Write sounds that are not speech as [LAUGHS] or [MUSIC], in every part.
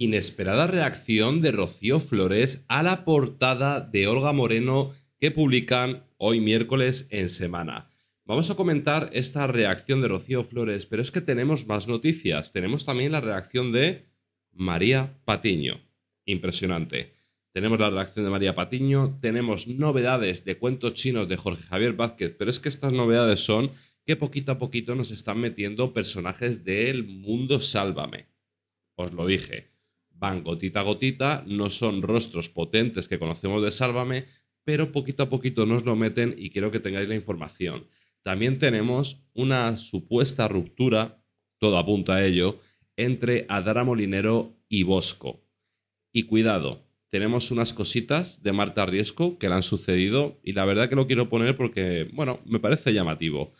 inesperada reacción de Rocío Flores a la portada de Olga Moreno que publican hoy miércoles en semana. Vamos a comentar esta reacción de Rocío Flores, pero es que tenemos más noticias. Tenemos también la reacción de María Patiño. Impresionante. Tenemos la reacción de María Patiño, tenemos novedades de cuentos chinos de Jorge Javier Vázquez, pero es que estas novedades son que poquito a poquito nos están metiendo personajes del mundo Sálvame. Os lo dije van gotita a gotita, no son rostros potentes que conocemos de Sálvame, pero poquito a poquito nos lo meten y quiero que tengáis la información. También tenemos una supuesta ruptura, todo apunta a ello, entre Adara Molinero y Bosco. Y cuidado, tenemos unas cositas de Marta Riesco que le han sucedido y la verdad que lo quiero poner porque, bueno, me parece llamativo.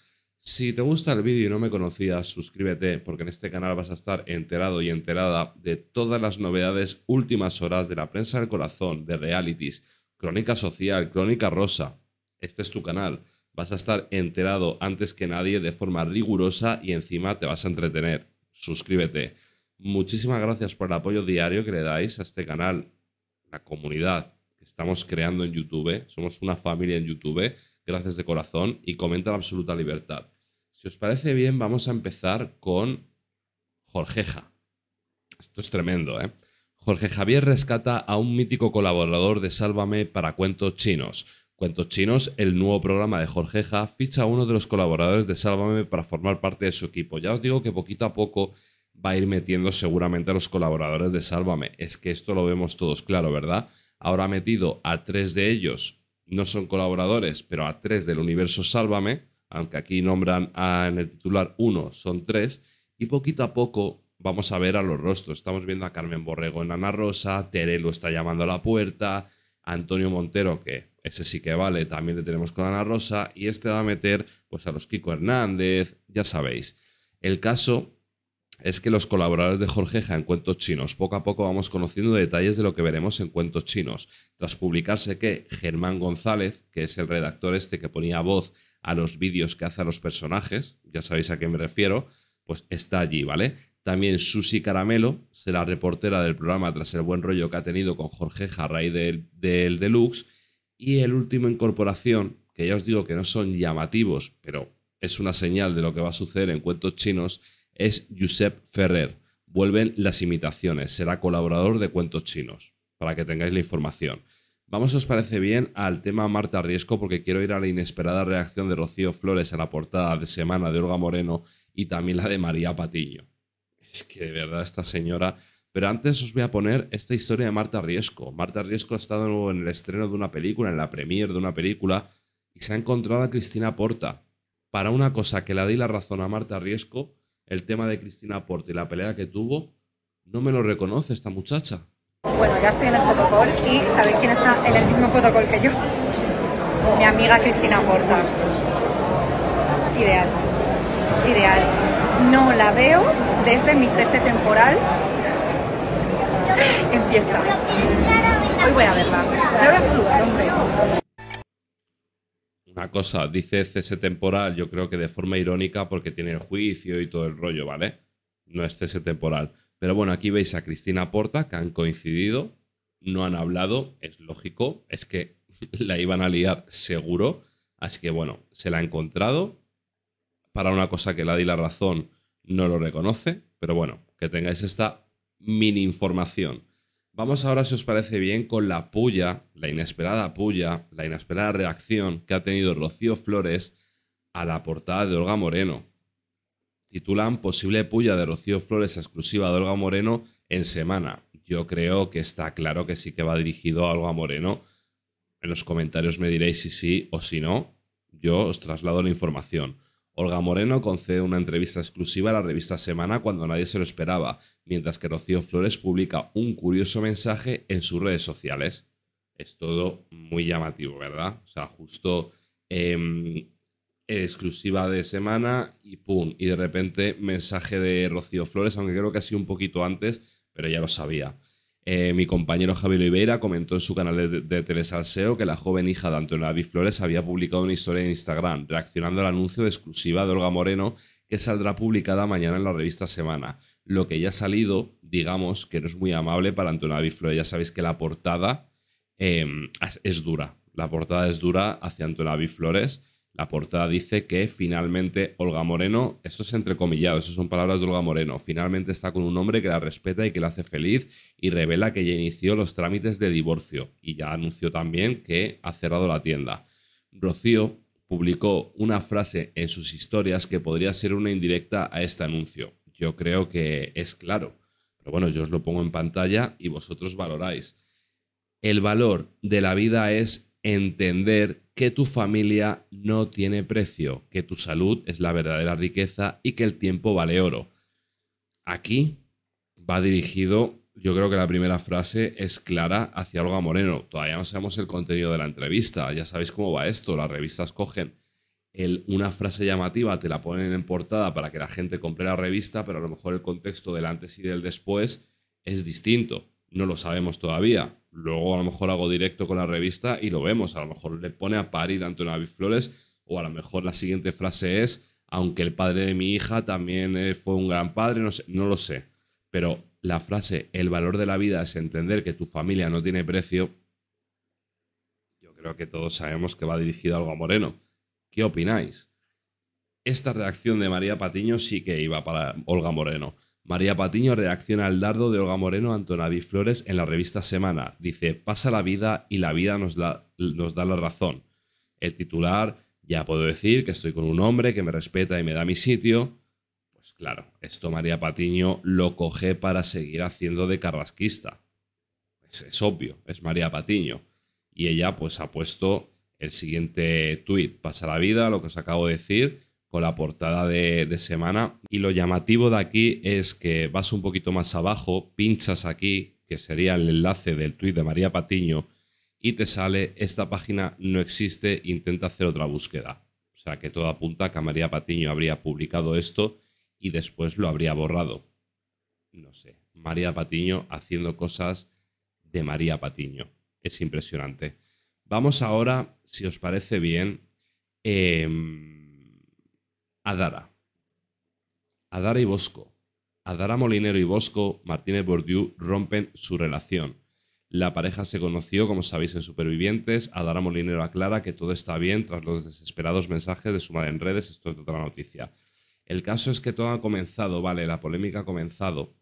Si te gusta el vídeo y no me conocías, suscríbete porque en este canal vas a estar enterado y enterada de todas las novedades últimas horas de la prensa del corazón, de realities, crónica social, crónica rosa. Este es tu canal. Vas a estar enterado antes que nadie de forma rigurosa y encima te vas a entretener. Suscríbete. Muchísimas gracias por el apoyo diario que le dais a este canal, la comunidad que estamos creando en YouTube. Somos una familia en YouTube gracias de corazón y comenta la absoluta libertad. Si os parece bien, vamos a empezar con Jorgeja. Esto es tremendo, ¿eh? Jorge Javier rescata a un mítico colaborador de Sálvame para cuentos chinos. Cuentos Chinos, el nuevo programa de Jorgeja, ficha a uno de los colaboradores de Sálvame para formar parte de su equipo. Ya os digo que poquito a poco va a ir metiendo seguramente a los colaboradores de Sálvame. Es que esto lo vemos todos claro, ¿verdad? Ahora ha metido a tres de ellos, no son colaboradores, pero a tres del universo Sálvame, aunque aquí nombran en el titular uno, son tres, y poquito a poco vamos a ver a los rostros. Estamos viendo a Carmen Borrego en Ana Rosa, lo está llamando a la puerta, Antonio Montero, que ese sí que vale, también le tenemos con Ana Rosa, y este va a meter pues, a los Kiko Hernández, ya sabéis. El caso es que los colaboradores de Jorgeja en Cuentos Chinos poco a poco vamos conociendo detalles de lo que veremos en Cuentos Chinos, tras publicarse que Germán González, que es el redactor este que ponía voz a los vídeos que hace a los personajes, ya sabéis a qué me refiero, pues está allí, ¿vale? También Susi Caramelo será reportera del programa tras el buen rollo que ha tenido con Jorgeja a raíz del, del Deluxe. Y el último incorporación, que ya os digo que no son llamativos, pero es una señal de lo que va a suceder en Cuentos Chinos, es Josep Ferrer. Vuelven las imitaciones, será colaborador de cuentos chinos, para que tengáis la información. Vamos, os parece bien, al tema Marta Riesco, porque quiero ir a la inesperada reacción de Rocío Flores a la portada de Semana de Olga Moreno y también la de María Patiño. Es que de verdad esta señora... Pero antes os voy a poner esta historia de Marta Riesco. Marta Riesco ha estado en el estreno de una película, en la premiere de una película, y se ha encontrado a Cristina Porta. Para una cosa que le di la razón a Marta Riesco, el tema de Cristina Porte y la pelea que tuvo, no me lo reconoce esta muchacha. Bueno, ya estoy en el fotocall y ¿sabéis quién está en el mismo fotocall que yo? Mi amiga Cristina Porta. Ideal. Ideal. No la veo desde mi cese temporal en fiesta. Hoy voy a verla. es su hombre una cosa, dice cese temporal, yo creo que de forma irónica porque tiene el juicio y todo el rollo, ¿vale? No es cese temporal. Pero bueno, aquí veis a Cristina Porta, que han coincidido, no han hablado, es lógico, es que [LAUGHS] la iban a liar seguro, así que bueno, se la ha encontrado. Para una cosa que la di la razón, no lo reconoce, pero bueno, que tengáis esta mini información. Vamos ahora, si os parece bien, con la puya, la inesperada puya, la inesperada reacción que ha tenido Rocío Flores a la portada de Olga Moreno. Titulan posible puya de Rocío Flores exclusiva de Olga Moreno en semana. Yo creo que está claro que sí que va dirigido a Olga Moreno. En los comentarios me diréis si sí o si no. Yo os traslado la información. Olga Moreno concede una entrevista exclusiva a la revista Semana cuando nadie se lo esperaba, mientras que Rocío Flores publica un curioso mensaje en sus redes sociales. Es todo muy llamativo, ¿verdad? O sea, justo em, exclusiva de Semana y pum, y de repente mensaje de Rocío Flores, aunque creo que ha sido un poquito antes, pero ya lo sabía. Eh, mi compañero Javier Oliveira comentó en su canal de, de Telesalseo que la joven hija de Antonio David Flores había publicado una historia en Instagram reaccionando al anuncio de exclusiva de Olga Moreno que saldrá publicada mañana en la revista Semana. Lo que ya ha salido, digamos, que no es muy amable para Antonio David Flores. Ya sabéis que la portada eh, es dura. La portada es dura hacia Antonio David Flores la portada dice que finalmente Olga Moreno, esto es entrecomillado, eso son palabras de Olga Moreno, finalmente está con un hombre que la respeta y que la hace feliz y revela que ya inició los trámites de divorcio y ya anunció también que ha cerrado la tienda. Rocío publicó una frase en sus historias que podría ser una indirecta a este anuncio. Yo creo que es claro, pero bueno, yo os lo pongo en pantalla y vosotros valoráis. El valor de la vida es entender que tu familia no tiene precio, que tu salud es la verdadera riqueza y que el tiempo vale oro. Aquí va dirigido, yo creo que la primera frase es clara hacia Olga Moreno. Todavía no sabemos el contenido de la entrevista, ya sabéis cómo va esto, las revistas cogen una frase llamativa, te la ponen en portada para que la gente compre la revista, pero a lo mejor el contexto del antes y del después es distinto. No lo sabemos todavía. Luego a lo mejor hago directo con la revista y lo vemos. A lo mejor le pone a parir Antonio David Flores o a lo mejor la siguiente frase es, aunque el padre de mi hija también eh, fue un gran padre, no, sé, no lo sé. Pero la frase, el valor de la vida es entender que tu familia no tiene precio, yo creo que todos sabemos que va dirigido a Olga Moreno. ¿Qué opináis? Esta reacción de María Patiño sí que iba para Olga Moreno. María Patiño reacciona al dardo de Olga Moreno a Antonavi Flores en la revista Semana. Dice, pasa la vida y la vida nos, nos da la razón. El titular, ya puedo decir que estoy con un hombre que me respeta y me da mi sitio. Pues claro, esto María Patiño lo coge para seguir haciendo de carrasquista. Es, es obvio, es María Patiño. Y ella pues ha puesto el siguiente tuit, pasa la vida, lo que os acabo de decir, con la portada de, de, semana. Y lo llamativo de aquí es que vas un poquito más abajo, pinchas aquí, que sería el enlace del tuit de María Patiño, y te sale esta página no existe, intenta hacer otra búsqueda. O sea que todo apunta a que María Patiño habría publicado esto y después lo habría borrado. No sé, María Patiño haciendo cosas de María Patiño. Es impresionante. Vamos ahora, si os parece bien, em, Adara. Adara y Bosco. Adara Molinero y Bosco Martínez Bourdieu rompen su relación. La pareja se conoció, como sabéis, en Supervivientes. Adara Molinero aclara que todo está bien tras los desesperados mensajes de su madre en redes. Esto es otra noticia. El caso es que todo ha comenzado, vale, la polémica ha comenzado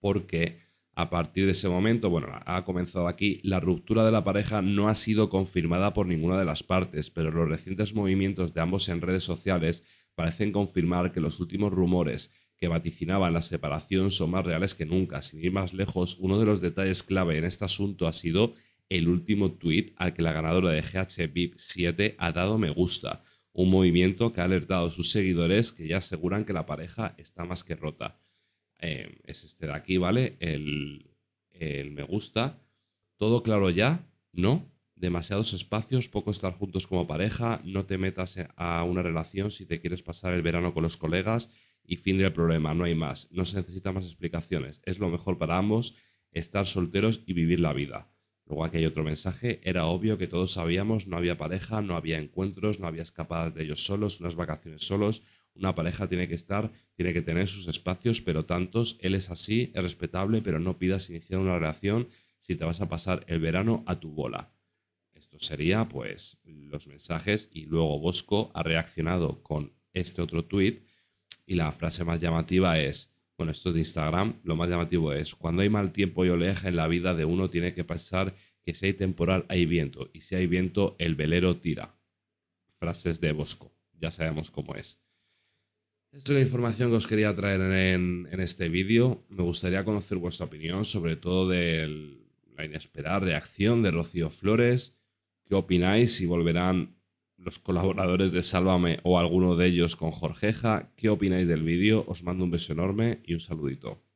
porque a partir de ese momento, bueno, ha comenzado aquí, la ruptura de la pareja no ha sido confirmada por ninguna de las partes, pero los recientes movimientos de ambos en redes sociales parecen confirmar que los últimos rumores que vaticinaban la separación son más reales que nunca. Sin ir más lejos, uno de los detalles clave en este asunto ha sido el último tuit al que la ganadora de VIP 7 ha dado me gusta, un movimiento que ha alertado a sus seguidores que ya aseguran que la pareja está más que rota. Em, es este de aquí, ¿vale? el me gusta. Todo claro ya, ¿no? demasiados espacios, poco estar juntos como pareja, no te metas a una relación si te quieres pasar el verano con los colegas y fin del problema, no hay más, no se necesitan más explicaciones, es lo mejor para ambos estar solteros y vivir la vida. Luego aquí hay otro mensaje, era obvio que todos sabíamos, no había pareja, no había encuentros, no había escapadas de ellos solos, unas vacaciones solos, una pareja tiene que estar, tiene que tener sus espacios, pero tantos, él es así, es respetable, pero no pidas iniciar una relación si te vas a pasar el verano a tu bola sería pues los mensajes y luego Bosco ha reaccionado con este otro tweet y la frase más llamativa es, bueno, esto de Instagram, lo más llamativo es, cuando hay mal tiempo y oleja en la vida de uno tiene que pasar que si hay temporal hay viento y si hay viento el velero tira. Frases de Bosco, ya sabemos cómo es. Esta es la información que os quería traer en, en este vídeo. Me gustaría conocer vuestra opinión, sobre todo de la inesperada reacción de Rocío Flores. ¿Qué opináis? Si volverán los colaboradores de Sálvame o alguno de ellos con Jorgeja. ¿Qué opináis del vídeo? Os mando un beso enorme y un saludito.